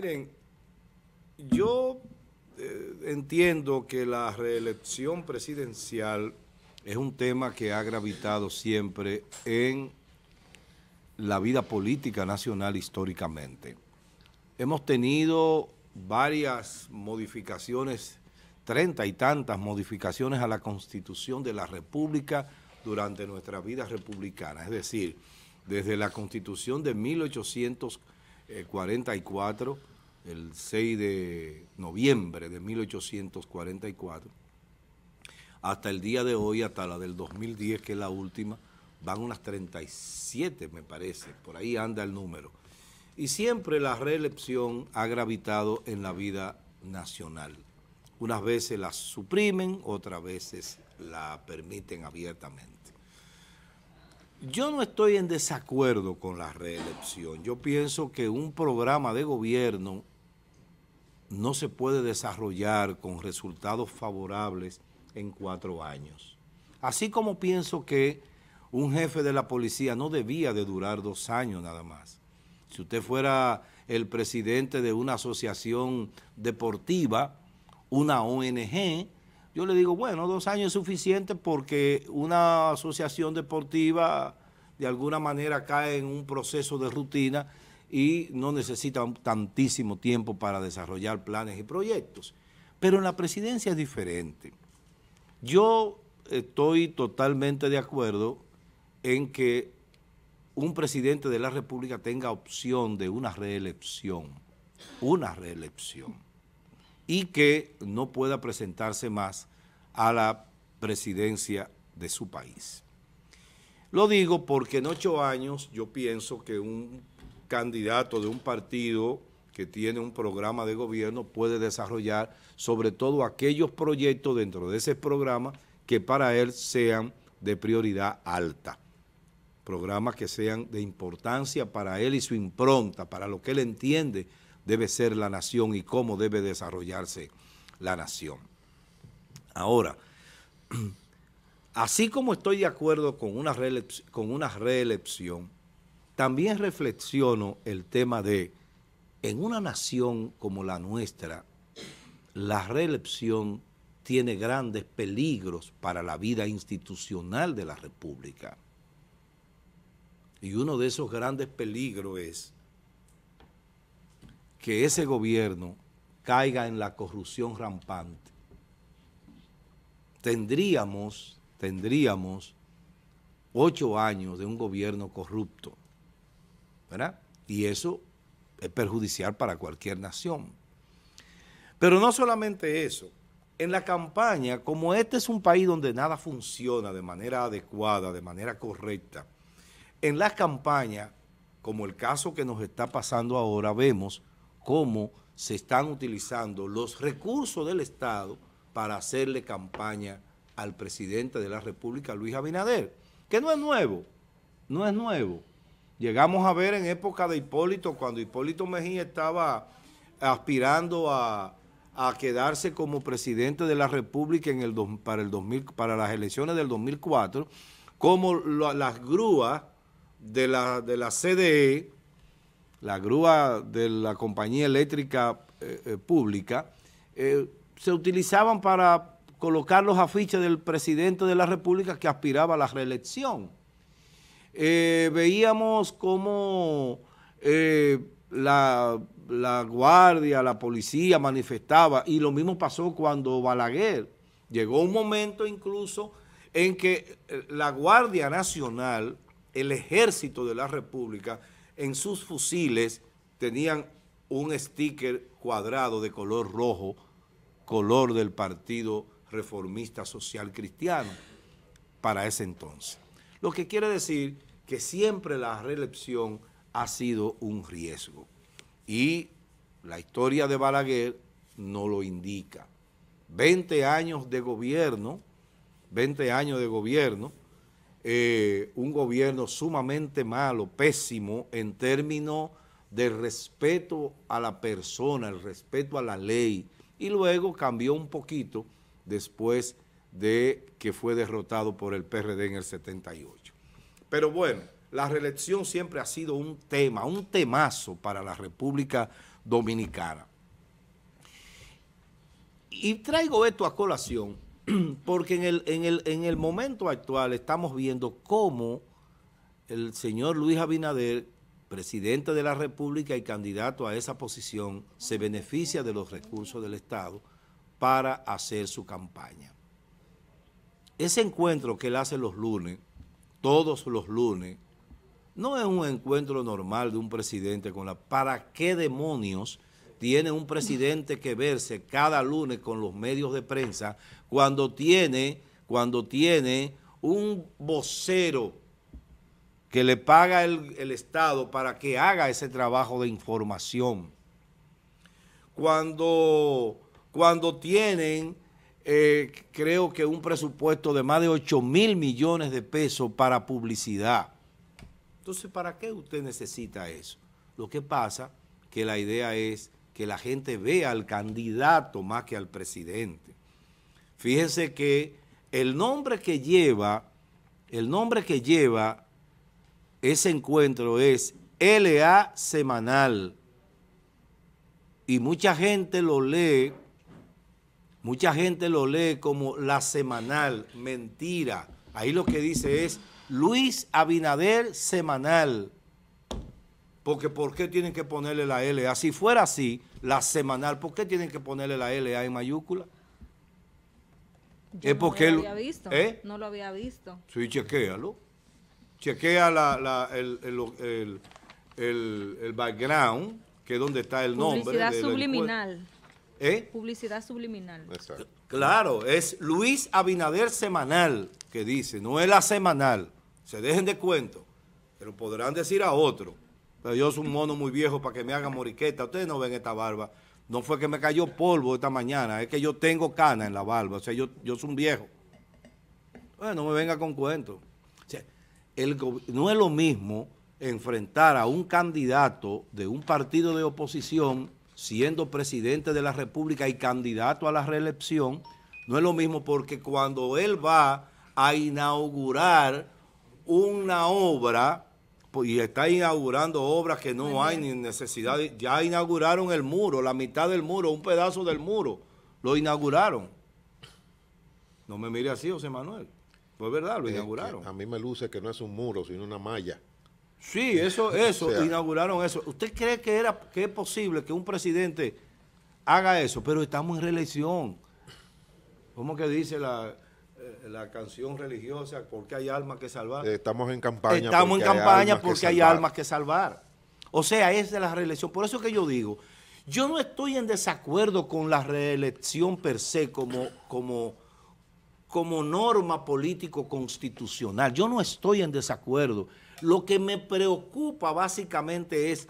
Miren, yo eh, entiendo que la reelección presidencial es un tema que ha gravitado siempre en la vida política nacional históricamente. Hemos tenido varias modificaciones, treinta y tantas modificaciones a la Constitución de la República durante nuestra vida republicana, es decir, desde la Constitución de 1840, 44, eh, el 6 de noviembre de 1844, hasta el día de hoy, hasta la del 2010, que es la última, van unas 37, me parece, por ahí anda el número. Y siempre la reelección ha gravitado en la vida nacional. Unas veces la suprimen, otras veces la permiten abiertamente. Yo no estoy en desacuerdo con la reelección. Yo pienso que un programa de gobierno no se puede desarrollar con resultados favorables en cuatro años. Así como pienso que un jefe de la policía no debía de durar dos años nada más. Si usted fuera el presidente de una asociación deportiva, una ONG, yo le digo, bueno, dos años es suficiente porque una asociación deportiva de alguna manera cae en un proceso de rutina y no necesita tantísimo tiempo para desarrollar planes y proyectos. Pero en la presidencia es diferente. Yo estoy totalmente de acuerdo en que un presidente de la República tenga opción de una reelección, una reelección y que no pueda presentarse más a la presidencia de su país. Lo digo porque en ocho años yo pienso que un candidato de un partido que tiene un programa de gobierno puede desarrollar sobre todo aquellos proyectos dentro de ese programa que para él sean de prioridad alta. Programas que sean de importancia para él y su impronta, para lo que él entiende debe ser la nación y cómo debe desarrollarse la nación. Ahora, así como estoy de acuerdo con una, con una reelección, también reflexiono el tema de, en una nación como la nuestra, la reelección tiene grandes peligros para la vida institucional de la República. Y uno de esos grandes peligros es que ese gobierno caiga en la corrupción rampante. Tendríamos, tendríamos ocho años de un gobierno corrupto, ¿verdad? Y eso es perjudicial para cualquier nación. Pero no solamente eso, en la campaña, como este es un país donde nada funciona de manera adecuada, de manera correcta, en la campaña, como el caso que nos está pasando ahora, vemos cómo se están utilizando los recursos del Estado para hacerle campaña al presidente de la República, Luis Abinader, que no es nuevo, no es nuevo. Llegamos a ver en época de Hipólito, cuando Hipólito Mejía estaba aspirando a, quedarse como presidente de la República para, el 2000, para las elecciones del 2004, como las grúas de la, de la CDE la grúa de la compañía eléctrica eh, eh, pública, eh, se utilizaban para colocar los afiches del presidente de la República que aspiraba a la reelección. veíamos cómo la, la guardia, la policía manifestaba, y lo mismo pasó cuando Balaguer. Llegó un momento incluso en que la Guardia Nacional, el Ejército de la República, en sus fusiles tenían un sticker cuadrado de color rojo, color del Partido Reformista Social Cristiano para ese entonces. Lo que quiere decir que siempre la reelección ha sido un riesgo y la historia de Balaguer no lo indica. 20 años de gobierno, 20 años de gobierno, eh, un gobierno sumamente malo, pésimo, en términos de respeto a la persona, el respeto a la ley, y luego cambió un poquito después de que fue derrotado por el PRD en el 78. Pero bueno, la reelección siempre ha sido un tema, un temazo para la República Dominicana. Y traigo esto a colación porque en el, momento actual estamos viendo cómo el señor Luis Abinader, presidente de la República y candidato a esa posición, se beneficia de los recursos del Estado para hacer su campaña. Ese encuentro que él hace los lunes, todos los lunes, no es un encuentro normal de un presidente con la... ¿Para qué demonios tiene un presidente que verse cada lunes con los medios de prensa cuando tiene, cuando tiene un vocero que le paga el, Estado para que haga ese trabajo de información. Cuando, cuando tienen, eh, creo que un presupuesto de más de 8 mil millones de pesos para publicidad. Entonces, ¿para qué usted necesita eso? Lo que pasa que la idea es que la gente vea al candidato más que al presidente. Fíjense que el nombre que lleva, el nombre que lleva ese encuentro es LA Semanal. Y mucha gente lo lee, mucha gente lo lee como la semanal, mentira. Ahí lo que dice es Luis Abinader Semanal. Porque ¿por qué tienen que ponerle la LA? Si fuera así, la semanal, ¿por qué tienen que ponerle la LA en mayúscula? es no porque lo había visto. ¿Eh? No lo había visto. Sí, chequéalo. Chequea el, background, que es donde está el nombre. Publicidad subliminal. ¿Eh? Publicidad subliminal. Exacto. Claro, es Luis Abinader Semanal que dice, no es la semanal. Se dejen de cuento, pero podrán decir a otro. Pero yo soy un mono muy viejo para que me haga moriqueta. Ustedes no ven esta barba. No fue que me cayó polvo esta mañana, es que yo tengo cana en la barba. O sea, yo, yo soy un viejo. Bueno, no me venga con cuentos. no es lo mismo enfrentar a un candidato de un partido de oposición siendo presidente de la República y candidato a la reelección, no es lo mismo porque cuando él va a inaugurar una obra y está inaugurando obras que no hay ni necesidad. Ya inauguraron el muro, la mitad del muro, un pedazo del muro. Lo inauguraron. No me mire así, José Manuel. Pues verdad, lo inauguraron. A mí me luce que no es un muro, sino una malla. Sí, eso, eso, inauguraron eso. ¿Usted cree que, era, que es posible que un presidente haga eso? Pero estamos en reelección. ¿Cómo que dice la la canción religiosa, porque hay almas que salvar. Estamos en campaña. Estamos en campaña porque hay almas que salvar. O sea, es de la reelección. Por eso que yo digo, yo no estoy en desacuerdo con la reelección per se como, como, como norma político-constitucional. Yo no estoy en desacuerdo. Lo que me preocupa básicamente es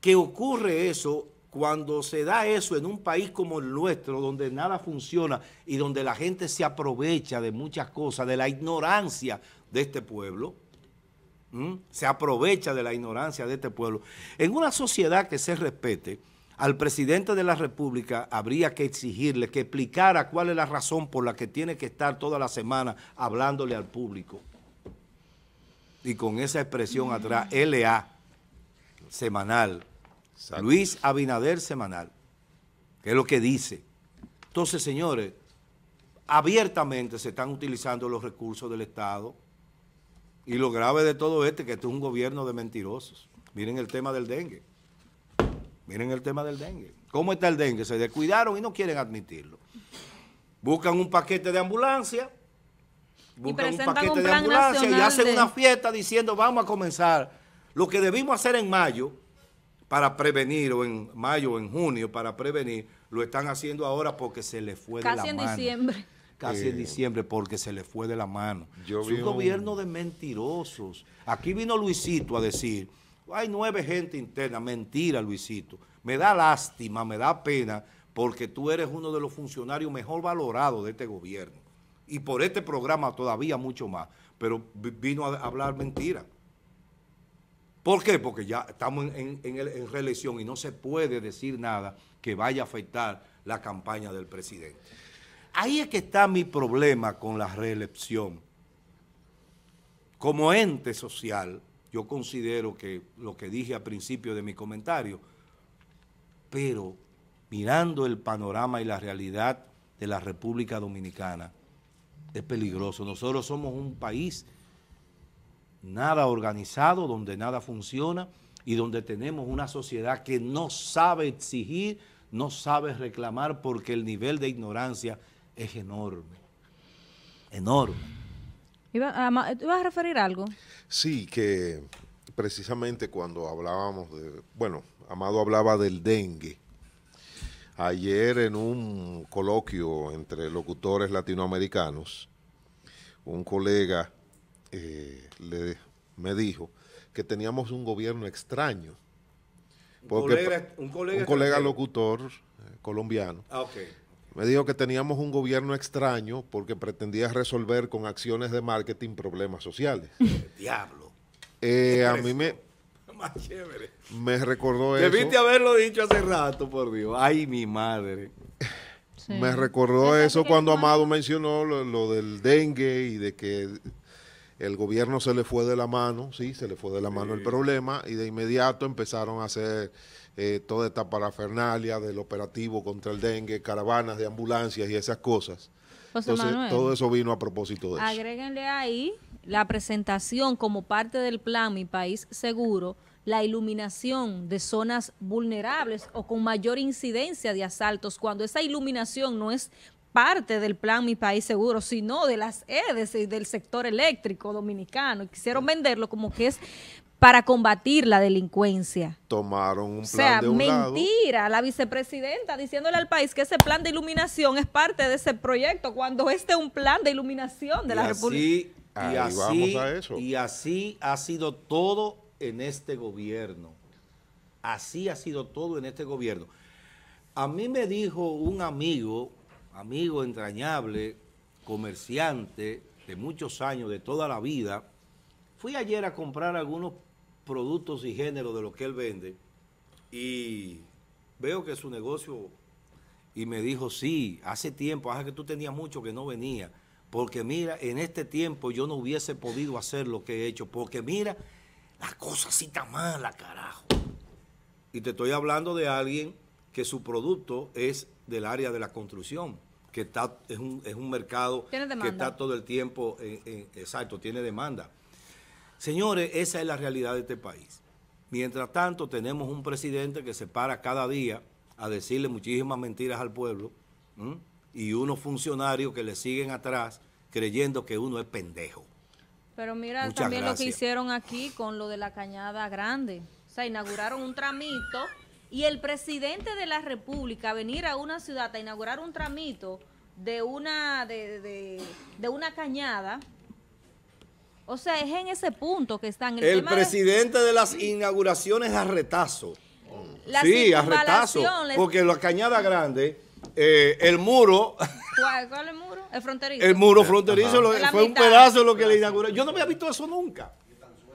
que ocurre eso cuando se da eso en un país como el nuestro, donde nada funciona y donde la gente se aprovecha de muchas cosas, de la ignorancia de este pueblo, se aprovecha de la ignorancia de este pueblo. En una sociedad que se respete, al presidente de la República habría que exigirle que explicara cuál es la razón por la que tiene que estar toda la semana hablándole al público. Y con esa expresión atrás, LA, semanal, Luis Abinader Semanal, que es lo que dice. Entonces, señores, abiertamente se están utilizando los recursos del Estado y lo grave de todo esto es que esto es un gobierno de mentirosos. Miren el tema del dengue. Miren el tema del dengue. ¿Cómo está el dengue? Se descuidaron y no quieren admitirlo. Buscan un paquete de ambulancia, buscan un paquete de ambulancia y hacen una fiesta diciendo vamos a comenzar. Lo que debimos hacer en mayo, para prevenir, o en mayo o en junio para prevenir, lo están haciendo ahora porque se le fue de la mano. Casi en diciembre. Casi en eh. diciembre porque se le fue de la mano. Yo es un, un gobierno de mentirosos. Aquí vino Luisito a decir, hay nueve gente interna. Mentira, Luisito. Me da lástima, me da pena, porque tú eres uno de los funcionarios mejor valorados de este gobierno. Y por este programa todavía mucho más. Pero vino a hablar mentira. ¿Por qué? Porque ya estamos en, reelección y no se puede decir nada que vaya a afectar la campaña del presidente. Ahí es que está mi problema con la reelección. Como ente social, yo considero que lo que dije al principio de mi comentario, pero mirando el panorama y la realidad de la República Dominicana, es peligroso. Nosotros somos un país nada organizado, donde nada funciona y donde tenemos una sociedad que no sabe exigir, no sabe reclamar porque el nivel de ignorancia es enorme, enorme. ¿Te vas a referir algo? Sí, que precisamente cuando hablábamos de, bueno, Amado hablaba del dengue. Ayer en un coloquio entre locutores latinoamericanos, un colega eh, le, me dijo que teníamos un gobierno extraño. Porque, un, colega, locutor eh, colombiano ah, me dijo que teníamos un gobierno extraño porque pretendía resolver con acciones de marketing problemas sociales. Diablo. Eh, a mí me... Me recordó eso. Debiste haberlo dicho hace rato, por Dios. Ay, mi madre. Me recordó eso cuando Amado mencionó lo, del dengue y de que el gobierno se le fue de la mano, sí, se le fue de la mano el problema y de inmediato empezaron a hacer eh, toda esta parafernalia del operativo contra el dengue, caravanas de ambulancias y esas cosas. Entonces, todo eso vino a propósito de eso. Agréguenle ahí la presentación como parte del plan Mi País Seguro, la iluminación de zonas vulnerables o con mayor incidencia de asaltos, cuando esa iluminación no es parte del plan Mi País Seguro, sino de las EDES y del sector eléctrico dominicano. Y quisieron venderlo como que es para combatir la delincuencia. Tomaron un plan. O sea, mentira. La vicepresidenta diciéndole al país que ese plan de iluminación es parte de ese proyecto, cuando este es un plan de iluminación de la República. Y así, y así ha sido todo en este gobierno. Así ha sido todo en este gobierno. A mí me dijo un amigo amigo entrañable, comerciante de muchos años, de toda la vida, fui ayer a comprar algunos productos y géneros de lo que él vende y veo que su negocio y me dijo, sí, hace tiempo, hace que tú tenías mucho que no venía, porque mira, en este tiempo yo no hubiese podido hacer lo que he hecho, porque mira, la cosa sí está mala, carajo. Y te estoy hablando de alguien que su producto es del área de la construcción, que está, es, un, es un mercado que está todo el tiempo, en, exacto, tiene demanda. Señores, esa es la realidad de este país. Mientras tanto, tenemos un presidente que se para cada día a decirle muchísimas mentiras al pueblo y unos funcionarios que le siguen atrás creyendo que uno es pendejo. Pero mira también lo que hicieron aquí con lo de la cañada grande. O sea, inauguraron un tramito y el presidente de la República venir a una ciudad a inaugurar un tramito de una de, de, una cañada. O sea, es en ese punto que están. El, el presidente de... las inauguraciones a retazo. sí, a retazo. Porque la cañada grande, eh, el muro... ¿Cuál, es el muro? El fronterizo. El muro fronterizo fue un pedazo lo que le inauguró. Yo no había visto eso nunca.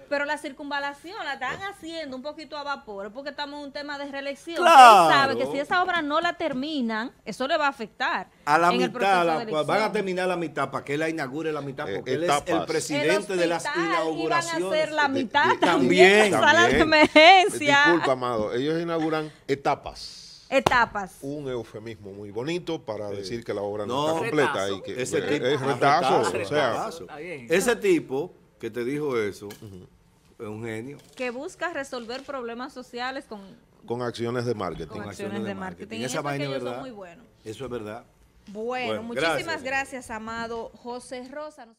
Pero la circunvalación la están haciendo un poquito a vapor porque estamos en un tema de reelección. Claro. sabe que si esa obra no la terminan, eso le va a afectar. A la en mitad, la, van a terminar la mitad para que la inaugure la mitad eh, porque él es el presidente de las inauguraciones. Van a hacer la mitad eh, eh, también. emergencia. disculpa, amado. Ellos inauguran etapas etapas. Un eufemismo muy bonito para decir que la obra no, está completa. Y que, ese tipo, es retazo, Ese tipo que te dijo eso, es un genio. Que busca resolver problemas sociales con... Con acciones de marketing. Con acciones, de, marketing. Esa es muy Eso es verdad. Bueno, muchísimas gracias, amado José Rosa.